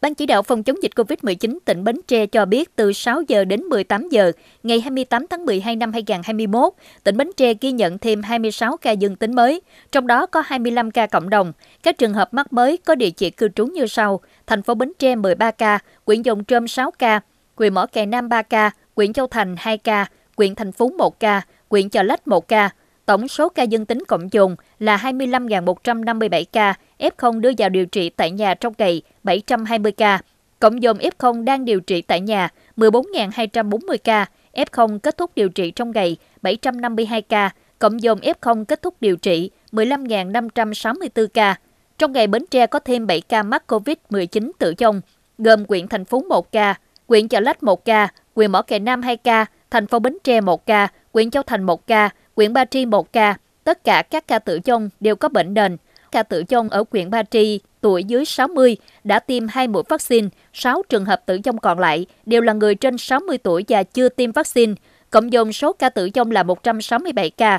Ban chỉ đạo phòng chống dịch COVID-19 tỉnh Bến Tre cho biết từ 6 giờ đến 18 giờ ngày 28 tháng 12 năm 2021, tỉnh Bến Tre ghi nhận thêm 26 ca dương tính mới, trong đó có 25 ca cộng đồng. Các trường hợp mắc mới có địa chỉ cư trú như sau: thành phố Bến Tre 13 ca, huyện Dòng Trơm 6 ca, huyện Mỏ Cày Nam 3 ca, huyện Châu Thành 2 ca, huyện Thành Phú 1 ca, huyện Chợ Lách 1 ca, Tổng số ca dương tính cộng dồn là 25.157 ca, F0 đưa vào điều trị tại nhà trong ngày 720 ca. Cộng dồn F0 đang điều trị tại nhà 14.240 ca, F0 kết thúc điều trị trong ngày 752 ca, cộng dồn F0 kết thúc điều trị 15.564 ca. Trong ngày Bến Tre có thêm 7 ca mắc COVID-19 tử vong, gồm quyện thành phố 1 ca, quyện Chợ Lách 1 ca, quyện Mỏ Cày Nam 2 ca, thành phố Bến Tre 1 ca, quyện Châu Thành 1 ca, quyện Ba Tri 1 ca. Tất cả các ca tử vong đều có bệnh nền. Ca tử vong ở quyện Ba Tri tuổi dưới 60 đã tiêm hai mũi vaccine, 6 trường hợp tử vong còn lại đều là người trên 60 tuổi và chưa tiêm vaccine. Cộng dồn số ca tử vong là 167 ca.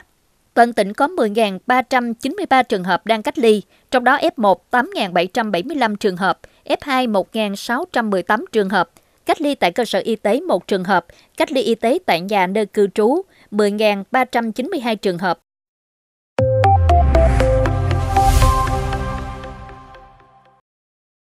Toàn tỉnh có 10.393 trường hợp đang cách ly, trong đó F1 8.775 trường hợp, F2 1.618 trường hợp, cách ly tại cơ sở y tế 1 trường hợp, cách ly y tế tại nhà nơi cư trú 10.392 trường hợp